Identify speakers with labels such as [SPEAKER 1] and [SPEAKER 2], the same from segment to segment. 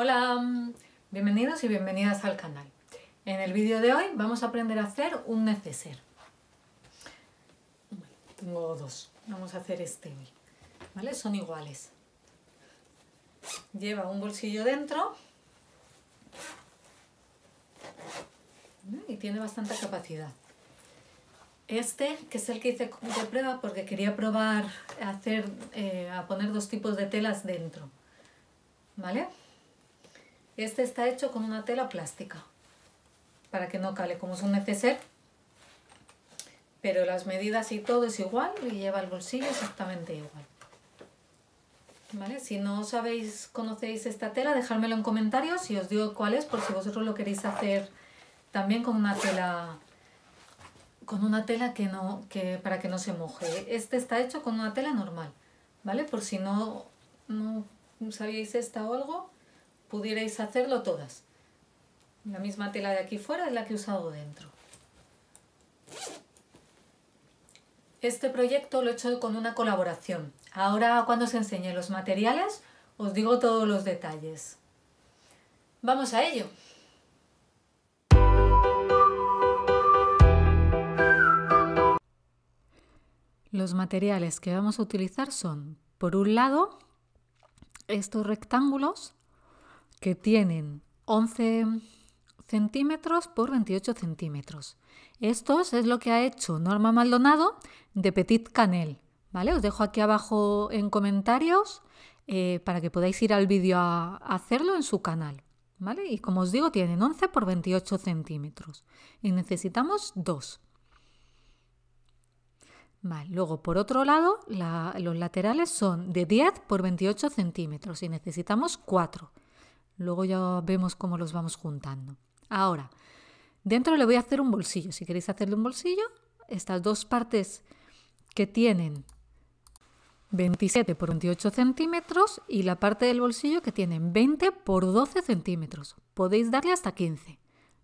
[SPEAKER 1] Hola, mm, bienvenidos y bienvenidas al canal. En el vídeo de hoy vamos a aprender a hacer un neceser. tengo dos, vamos a hacer este ¿Vale? Son iguales. Lleva un bolsillo dentro y tiene bastante capacidad. Este, que es el que hice de prueba porque quería probar a, hacer, eh, a poner dos tipos de telas dentro. ¿Vale? Este está hecho con una tela plástica para que no cale como es un neceser. Pero las medidas y todo es igual y lleva el bolsillo exactamente igual. Si no sabéis, conocéis esta tela, dejármelo en comentarios y os digo cuál es por si vosotros lo queréis hacer también con una tela con una tela que no para que no se moje. Este está hecho con una tela normal, ¿vale? Por si no no sabíais esta o algo, pudierais hacerlo todas. La misma tela de aquí fuera es la que he usado dentro. Este proyecto lo he hecho con una colaboración. Ahora cuando os enseñe los materiales os digo todos los detalles. ¡Vamos a ello! Los materiales que vamos a utilizar son, por un lado, estos rectángulos que tienen 11 centímetros por 28 centímetros. Esto es lo que ha hecho Norma Maldonado de Petit Canel. ¿vale? Os dejo aquí abajo en comentarios eh, para que podáis ir al vídeo a hacerlo en su canal. ¿vale? Y como os digo, tienen 11 por 28 centímetros y necesitamos dos. luego, por otro lado, los laterales son de 10 por 28 centímetros y necesitamos 4. Luego ya vemos cómo los vamos juntando. Ahora, dentro le voy a hacer un bolsillo. Si queréis hacerle un bolsillo, estas dos partes que tienen 27 por 28 centímetros y la parte del bolsillo que tienen 20 por 12 centímetros. Podéis darle hasta 15.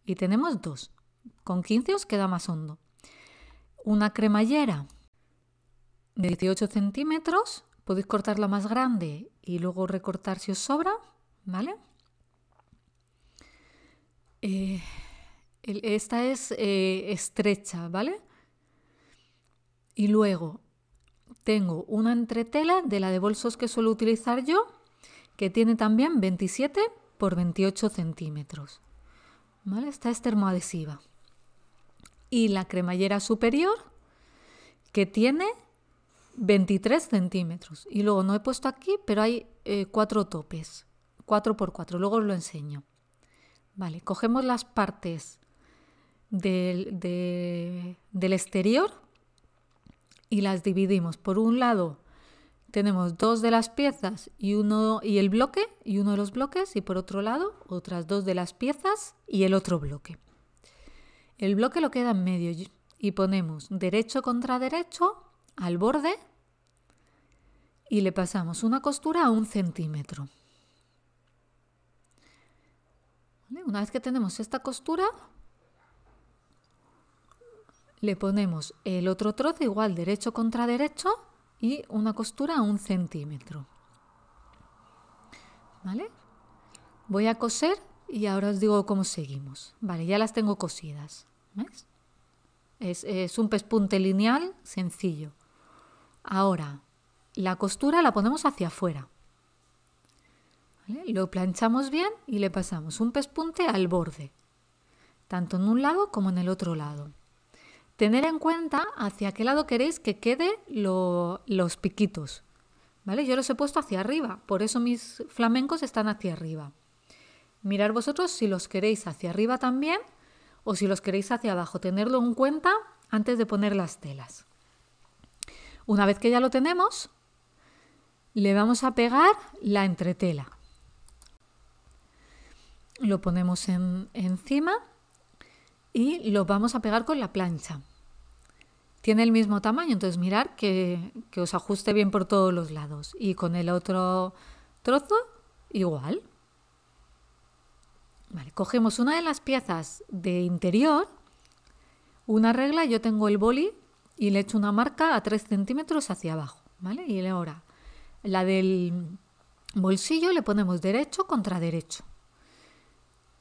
[SPEAKER 1] Y tenemos dos. Con 15 os queda más hondo. Una cremallera de 18 centímetros. Podéis cortarla más grande y luego recortar si os sobra. ¿Vale? Eh, esta es eh, estrecha, ¿vale? Y luego tengo una entretela de la de bolsos que suelo utilizar yo, que tiene también 27 por 28 centímetros. ¿Vale? Esta es termoadhesiva. Y la cremallera superior, que tiene 23 centímetros. Y luego no he puesto aquí, pero hay eh, cuatro topes, cuatro por cuatro. Luego os lo enseño cogemos las partes del, del exterior y las dividimos. Por un lado tenemos dos de las piezas y uno y el bloque y uno de los bloques y por otro lado otras dos de las piezas y el otro bloque. El bloque lo queda en medio y ponemos derecho contra derecho al borde y le pasamos una costura a un centímetro. Una vez que tenemos esta costura, le ponemos el otro trozo igual derecho contra derecho y una costura a un centímetro. Voy a coser y ahora os digo cómo seguimos. Vale, ya las tengo cosidas. Es, es un pespunte lineal sencillo. Ahora, la costura la ponemos hacia afuera. Lo planchamos bien y le pasamos un pespunte al borde, tanto en un lado como en el otro lado. Tener en cuenta hacia qué lado queréis que quede los piquitos. ¿Vale? Yo los he puesto hacia arriba, por eso mis flamencos están hacia arriba. Mirar vosotros si los queréis hacia arriba también o si los queréis hacia abajo. Tenerlo en cuenta antes de poner las telas. Una vez que ya lo tenemos, le vamos a pegar la entretela lo ponemos encima y lo vamos a pegar con la plancha. Tiene el mismo tamaño, entonces mirar que, que os ajuste bien por todos los lados. Y con el otro trozo, igual. cogemos una de las piezas de interior, una regla, yo tengo el boli y le echo una marca a 3 centímetros hacia abajo, Y ahora, la del bolsillo le ponemos derecho contra derecho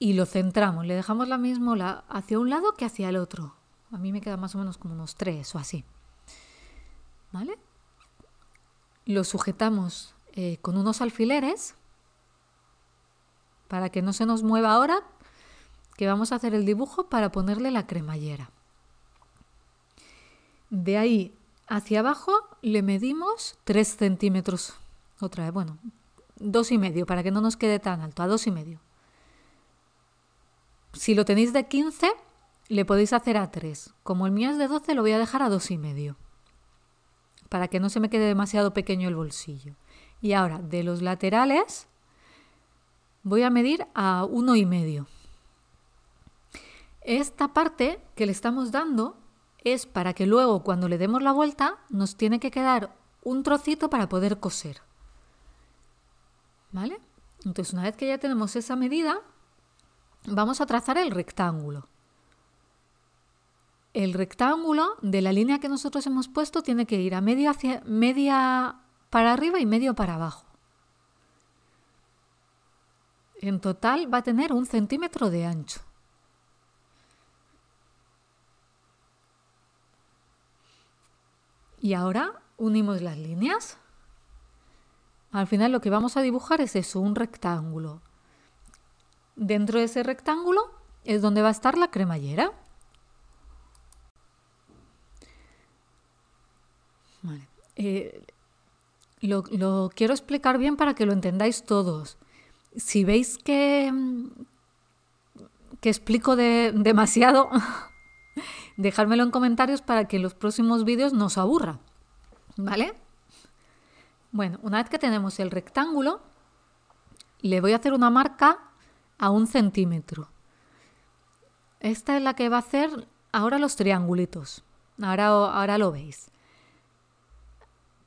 [SPEAKER 1] y lo centramos, le dejamos la misma hacia un lado que hacia el otro. A mí me queda más o menos como unos tres o así. Lo sujetamos eh, con unos alfileres para que no se nos mueva ahora que vamos a hacer el dibujo para ponerle la cremallera. De ahí hacia abajo le medimos 3 centímetros. Otra vez, bueno, dos y medio para que no nos quede tan alto, a dos y medio. Si lo tenéis de 15, le podéis hacer a 3. Como el mío es de 12, lo voy a dejar a 2,5 para que no se me quede demasiado pequeño el bolsillo. Y ahora, de los laterales, voy a medir a 1,5. Esta parte que le estamos dando es para que luego, cuando le demos la vuelta, nos tiene que quedar un trocito para poder coser. ¿Vale? Entonces, una vez que ya tenemos esa medida, vamos a trazar el rectángulo. El rectángulo de la línea que nosotros hemos puesto tiene que ir a media, media para arriba y medio para abajo. En total va a tener un centímetro de ancho. Y ahora unimos las líneas. Al final lo que vamos a dibujar es eso, un rectángulo. Dentro de ese rectángulo es donde va a estar la cremallera. Eh, lo, quiero explicar bien para que lo entendáis todos. Si veis que, mm, que explico demasiado, dejármelo en comentarios para que en los próximos vídeos no os aburra. ¿Vale? Bueno, una vez que tenemos el rectángulo, le voy a hacer una marca a un centímetro. Esta es la que va a hacer ahora los triangulitos. Ahora, ahora lo veis.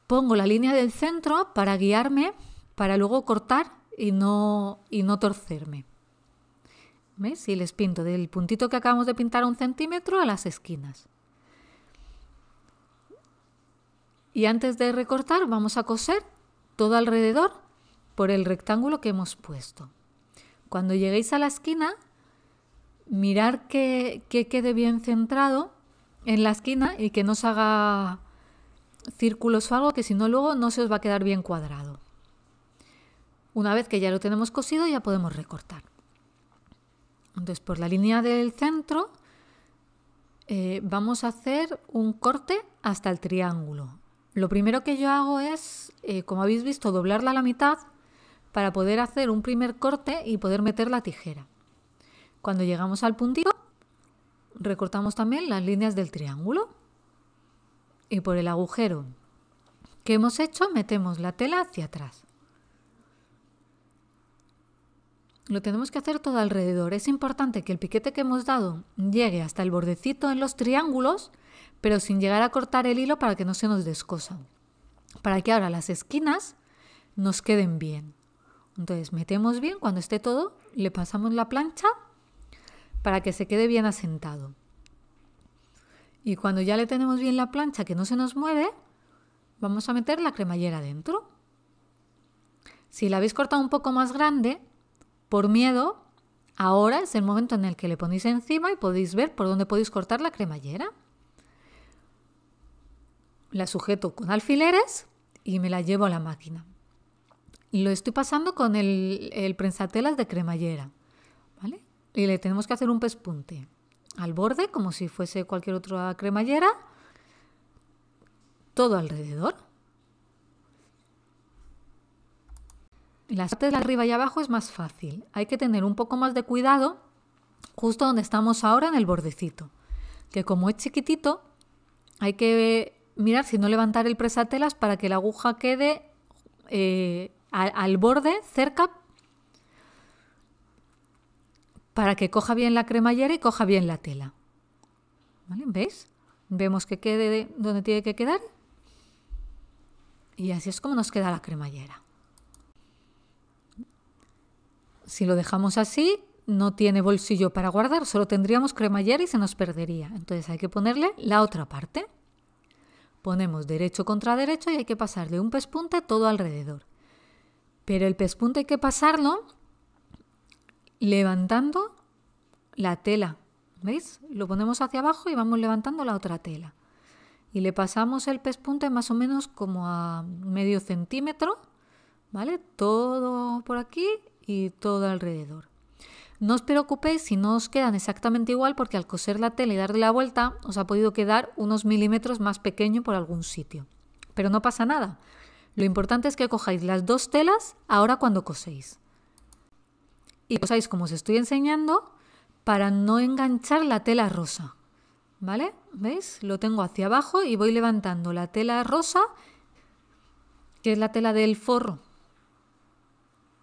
[SPEAKER 1] Pongo la línea del centro para guiarme, para luego cortar y no, y no torcerme. ¿Veis? Y les pinto del puntito que acabamos de pintar un centímetro a las esquinas. Y antes de recortar vamos a coser todo alrededor por el rectángulo que hemos puesto. Cuando lleguéis a la esquina, mirar que, quede bien centrado en la esquina y que no se haga círculos o algo, que si no luego no se os va a quedar bien cuadrado. Una vez que ya lo tenemos cosido, ya podemos recortar. Entonces, por la línea del centro, eh, vamos a hacer un corte hasta el triángulo. Lo primero que yo hago es, eh, como habéis visto, doblarla a la mitad para poder hacer un primer corte y poder meter la tijera. Cuando llegamos al puntito, recortamos también las líneas del triángulo y por el agujero que hemos hecho metemos la tela hacia atrás. Lo tenemos que hacer todo alrededor. Es importante que el piquete que hemos dado llegue hasta el bordecito en los triángulos, pero sin llegar a cortar el hilo para que no se nos descosa. Para que ahora las esquinas nos queden bien. Entonces metemos bien, cuando esté todo, le pasamos la plancha para que se quede bien asentado. Y cuando ya le tenemos bien la plancha que no se nos mueve, vamos a meter la cremallera dentro. Si la habéis cortado un poco más grande, por miedo, ahora es el momento en el que le ponéis encima y podéis ver por dónde podéis cortar la cremallera. La sujeto con alfileres y me la llevo a la máquina lo estoy pasando con el, prensatelas de cremallera, ¿vale? Y le tenemos que hacer un pespunte al borde, como si fuese cualquier otra cremallera, todo alrededor. Las partes de arriba y abajo es más fácil. Hay que tener un poco más de cuidado justo donde estamos ahora en el bordecito. Que como es chiquitito, hay que mirar si no levantar el prensatelas para que la aguja quede eh, al, borde, cerca, para que coja bien la cremallera y coja bien la tela. ¿Veis? Vemos que quede donde tiene que quedar. Y así es como nos queda la cremallera. Si lo dejamos así, no tiene bolsillo para guardar, solo tendríamos cremallera y se nos perdería. Entonces hay que ponerle la otra parte. Ponemos derecho contra derecho y hay que pasarle un pespunte todo alrededor. Pero el pespunte hay que pasarlo levantando la tela. ¿Veis? Lo ponemos hacia abajo y vamos levantando la otra tela. Y le pasamos el pespunte más o menos como a medio centímetro, ¿vale? Todo por aquí y todo alrededor. No os preocupéis si no os quedan exactamente igual porque al coser la tela y darle la vuelta os ha podido quedar unos milímetros más pequeño por algún sitio. Pero no pasa nada, lo importante es que cojáis las dos telas ahora cuando coséis. Y cosáis como os estoy enseñando para no enganchar la tela rosa. ¿Vale? ¿Veis? Lo tengo hacia abajo y voy levantando la tela rosa, que es la tela del forro.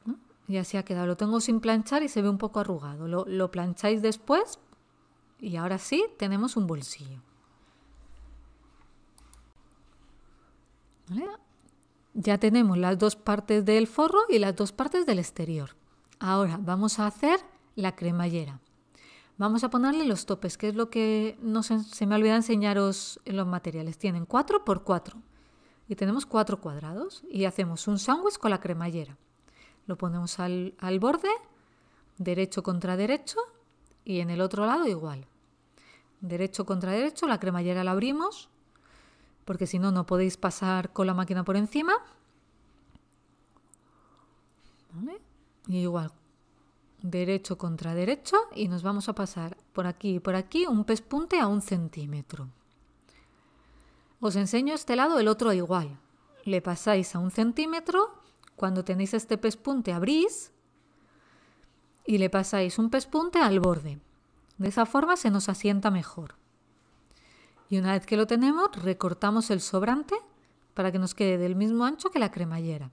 [SPEAKER 1] ¿Mm? Y así ha quedado. Lo tengo sin planchar y se ve un poco arrugado. Lo, lo plancháis después y ahora sí tenemos un bolsillo. ¿Vale? Ya tenemos las dos partes del forro y las dos partes del exterior. Ahora vamos a hacer la cremallera. Vamos a ponerle los topes, que es lo que no se, me olvida enseñaros en los materiales. Tienen 4 por 4 y tenemos cuatro cuadrados y hacemos un sándwich con la cremallera. Lo ponemos al borde, derecho contra derecho y en el otro lado igual. Derecho contra derecho, la cremallera la abrimos porque si no, no podéis pasar con la máquina por encima. igual, derecho contra derecho y nos vamos a pasar por aquí y por aquí un pespunte a un centímetro. Os enseño este lado, el otro igual. Le pasáis a un centímetro, cuando tenéis este pespunte abrís y le pasáis un pespunte al borde. De esa forma se nos asienta mejor. Y una vez que lo tenemos, recortamos el sobrante para que nos quede del mismo ancho que la cremallera.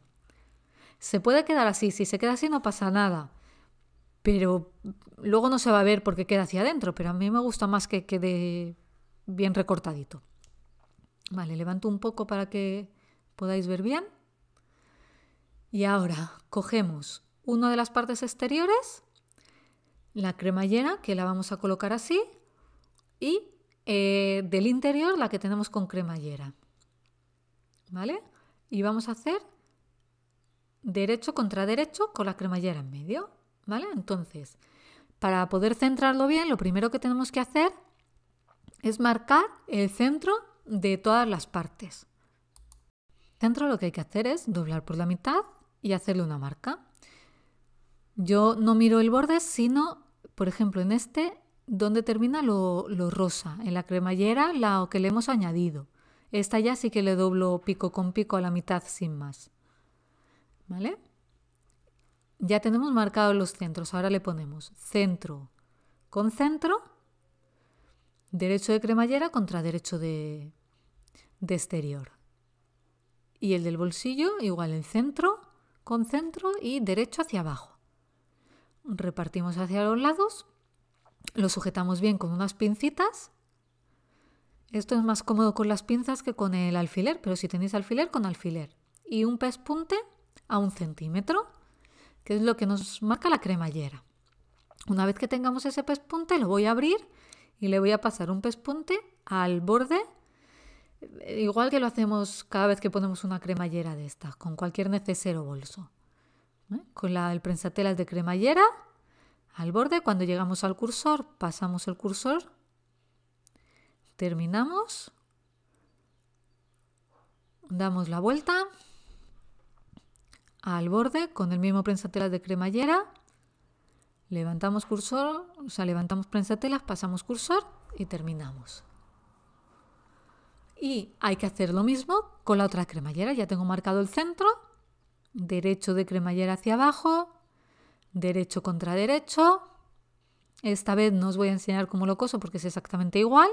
[SPEAKER 1] Se puede quedar así, si se queda así no pasa nada, pero luego no se va a ver porque queda hacia adentro, pero a mí me gusta más que quede bien recortadito. Vale, levanto un poco para que podáis ver bien. Y ahora cogemos una de las partes exteriores, la cremallera, que la vamos a colocar así, y eh, del interior la que tenemos con cremallera. ¿Vale? Y vamos a hacer derecho contra derecho con la cremallera en medio. ¿Vale? Entonces, para poder centrarlo bien, lo primero que tenemos que hacer es marcar el centro de todas las partes. Dentro lo que hay que hacer es doblar por la mitad y hacerle una marca. Yo no miro el borde, sino, por ejemplo, en este donde termina lo, rosa, en la cremallera la que le hemos añadido. Esta ya sí que le doblo pico con pico a la mitad sin más. ¿Vale? Ya tenemos marcados los centros. Ahora le ponemos centro con centro, derecho de cremallera contra derecho de, de exterior. Y el del bolsillo, igual en centro con centro y derecho hacia abajo. Repartimos hacia los lados lo sujetamos bien con unas pincitas. Esto es más cómodo con las pinzas que con el alfiler, pero si tenéis alfiler, con alfiler. Y un pespunte a un centímetro, que es lo que nos marca la cremallera. Una vez que tengamos ese pespunte, lo voy a abrir y le voy a pasar un pespunte al borde, igual que lo hacemos cada vez que ponemos una cremallera de estas, con cualquier necesero bolso. ¿eh? Con la, el prensatelas de cremallera al borde. Cuando llegamos al cursor, pasamos el cursor, terminamos, damos la vuelta al borde con el mismo prensatelas de cremallera, levantamos cursor, o sea, levantamos prensatelas, pasamos cursor y terminamos. Y hay que hacer lo mismo con la otra cremallera. Ya tengo marcado el centro, derecho de cremallera hacia abajo, derecho contra derecho. Esta vez no os voy a enseñar cómo lo coso porque es exactamente igual.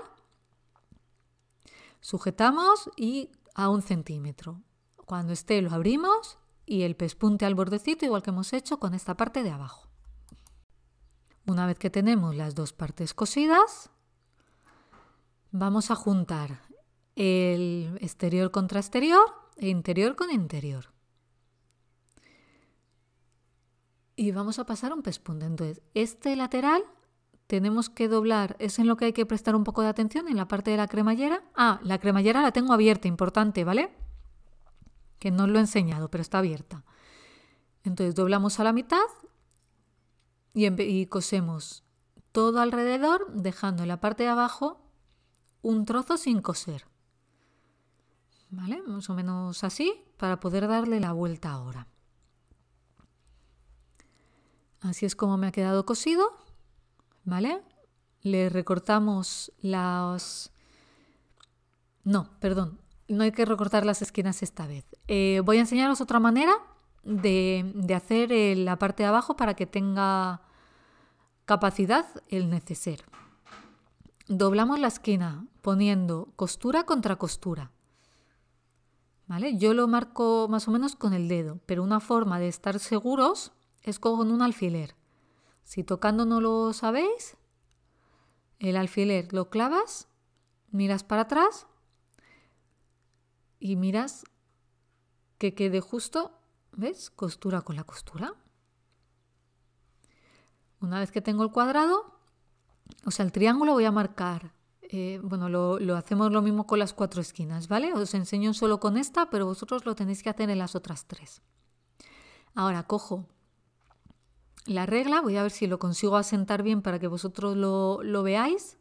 [SPEAKER 1] Sujetamos y a un centímetro. Cuando esté lo abrimos y el pespunte al bordecito igual que hemos hecho con esta parte de abajo. Una vez que tenemos las dos partes cosidas, vamos a juntar el exterior contra exterior e interior con interior. y vamos a pasar un pespunte Entonces, este lateral tenemos que doblar, es en lo que hay que prestar un poco de atención, en la parte de la cremallera. Ah, la cremallera la tengo abierta, importante, ¿vale? Que no lo he enseñado, pero está abierta. Entonces doblamos a la mitad y, y cosemos todo alrededor, dejando en la parte de abajo un trozo sin coser. ¿Vale? Más o menos así, para poder darle la vuelta ahora. Así es como me ha quedado cosido, ¿vale? Le recortamos las... No, perdón, no hay que recortar las esquinas esta vez. Eh, voy a enseñaros otra manera de, hacer la parte de abajo para que tenga capacidad el neceser. Doblamos la esquina poniendo costura contra costura. ¿Vale? Yo lo marco más o menos con el dedo, pero una forma de estar seguros es con un alfiler. Si tocando no lo sabéis, el alfiler lo clavas, miras para atrás y miras que quede justo, ¿ves? Costura con la costura. Una vez que tengo el cuadrado, o sea, el triángulo voy a marcar. Eh, bueno, lo, lo, hacemos lo mismo con las cuatro esquinas, ¿vale? Os enseño solo con esta, pero vosotros lo tenéis que hacer en las otras tres. Ahora cojo la regla. Voy a ver si lo consigo asentar bien para que vosotros lo, veáis.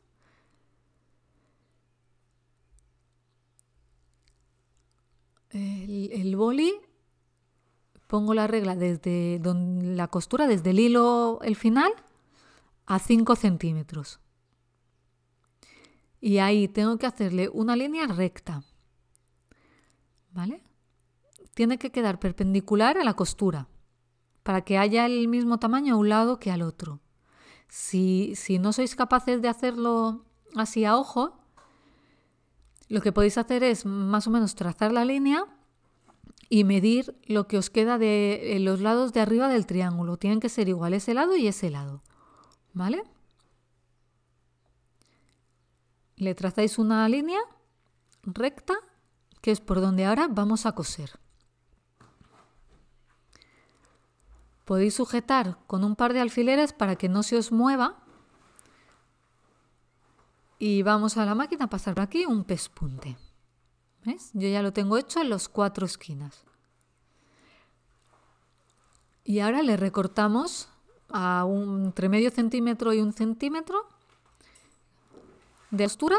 [SPEAKER 1] El, boli, pongo la regla desde la costura, desde el hilo, el final, a 5 centímetros. Y ahí tengo que hacerle una línea recta. ¿Vale? Tiene que quedar perpendicular a la costura para que haya el mismo tamaño a un lado que al otro. Si, si no sois capaces de hacerlo así a ojo, lo que podéis hacer es más o menos trazar la línea y medir lo que os queda de los lados de arriba del triángulo. Tienen que ser igual ese lado y ese lado. ¿Vale? Le trazáis una línea recta, que es por donde ahora vamos a coser. Podéis sujetar con un par de alfileres para que no se os mueva. Y vamos a la máquina a pasar por aquí un pespunte. Yo ya lo tengo hecho en las cuatro esquinas. Y ahora le recortamos a un, entre medio centímetro y un centímetro de altura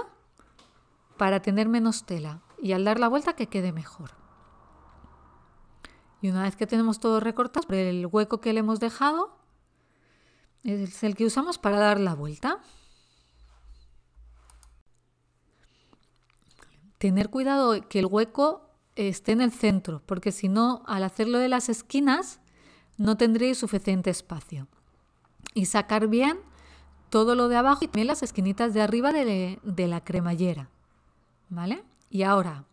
[SPEAKER 1] para tener menos tela y al dar la vuelta que quede mejor. Y una vez que tenemos todo recortado, el hueco que le hemos dejado es el que usamos para dar la vuelta. Tener cuidado que el hueco esté en el centro, porque si no, al hacerlo de las esquinas, no tendréis suficiente espacio. Y sacar bien todo lo de abajo y también las esquinitas de arriba de, la cremallera. ¿Vale? Y ahora,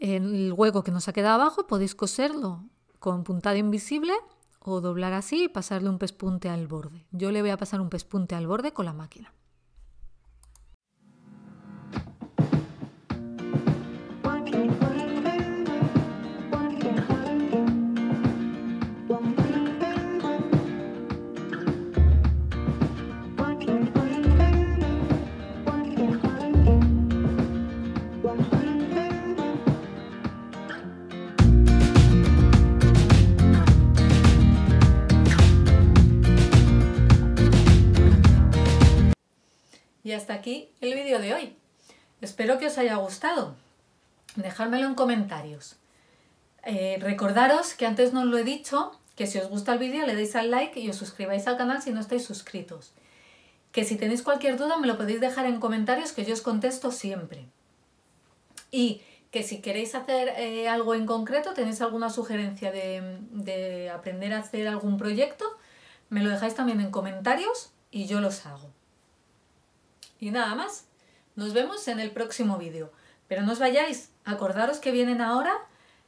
[SPEAKER 1] el hueco que nos ha quedado abajo podéis coserlo con puntada invisible o doblar así y pasarle un pespunte al borde. Yo le voy a pasar un pespunte al borde con la máquina. Y hasta aquí el vídeo de hoy. Espero que os haya gustado. Dejármelo en comentarios. Eh, recordaros que antes no lo he dicho, que si os gusta el vídeo le deis al like y os suscribáis al canal si no estáis suscritos. Que si tenéis cualquier duda me lo podéis dejar en comentarios que yo os contesto siempre. Y que si queréis hacer eh, algo en concreto, tenéis alguna sugerencia de aprender a hacer algún proyecto, me lo dejáis también en comentarios y yo los hago y nada más. Nos vemos en el próximo vídeo. Pero no os vayáis, acordaros que vienen ahora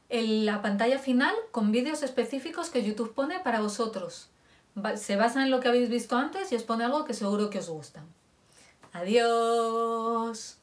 [SPEAKER 1] en la pantalla final con vídeos específicos que YouTube pone para vosotros. Se basa en lo que habéis visto antes y os pone algo que seguro que os gusta. Adiós.